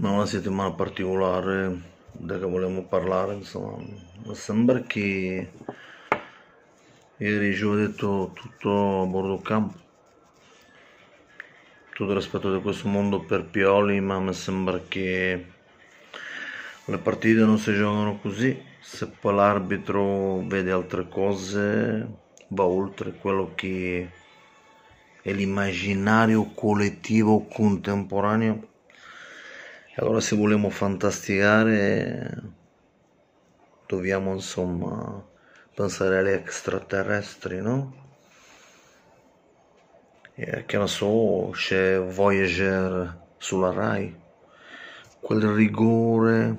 ma una settimana particolare da che volevamo parlare insomma mi sembra che ieri ci ho detto tutto a bordo campo tutto rispetto di questo mondo per Pioli ma mi sembra che le partite non si giocano così se poi l'arbitro vede altre cose va oltre quello che è l'immaginario collettivo contemporaneo allora se vogliamo fantasticare dobbiamo insomma pensare agli extraterrestri, no? E, che ne so, c'è Voyager sulla Rai, quel rigore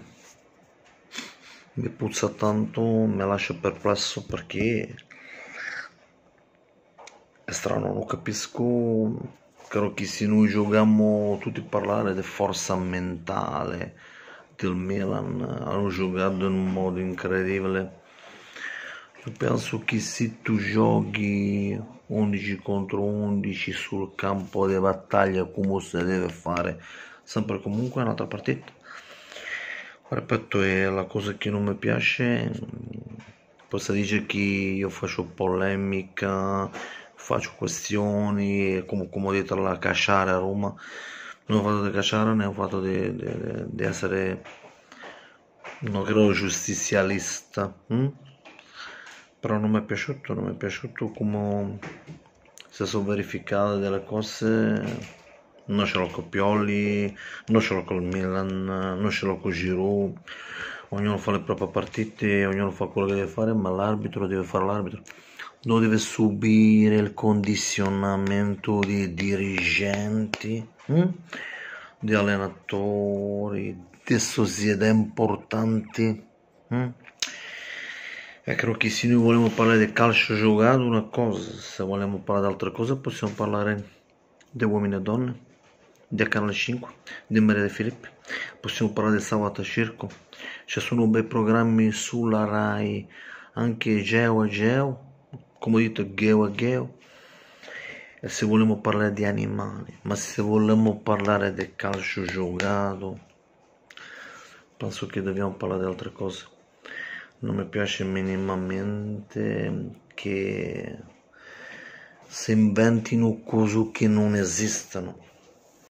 mi puzza tanto, mi lascia perplesso perché è strano, non capisco Caro che se noi giochiamo tutti parlare di forza mentale del Milan, hanno giocato in un modo incredibile. Io penso che se tu giochi 11 contro 11 sul campo di battaglia come si deve fare, sempre comunque un'altra partita. Ripeto, è la cosa che non mi piace. Poi si dice che io faccio polemica faccio questioni, come, come ho detto la Casciara a Roma, non ho fatto di Casciara ne ho fatto di, di, di essere, non credo, giustizialista, hm? però non mi è piaciuto, non mi è piaciuto come se sono verificate delle cose, non ce l'ho con Pioli, non ce l'ho con Milan, non ce l'ho con Giroud, ognuno fa le proprie partite, ognuno fa quello che deve fare, ma l'arbitro deve fare l'arbitro non deve subire il condizionamento di dirigenti, hm? di allenatori, di società importanti. Hm? Ecco che se noi vogliamo parlare di calcio giocato una cosa, se vogliamo parlare di altre cose possiamo parlare di uomini e donne, di Canale 5, di Maria De Filippi, possiamo parlare di Savata Circo, ci sono bei programmi sulla RAI, anche Geo e Geo, come ho detto geo e geo e se vogliamo parlare di animali ma se vogliamo parlare del calcio giocato penso che dobbiamo parlare di altre cose non mi piace minimamente che si inventino cose che non esistono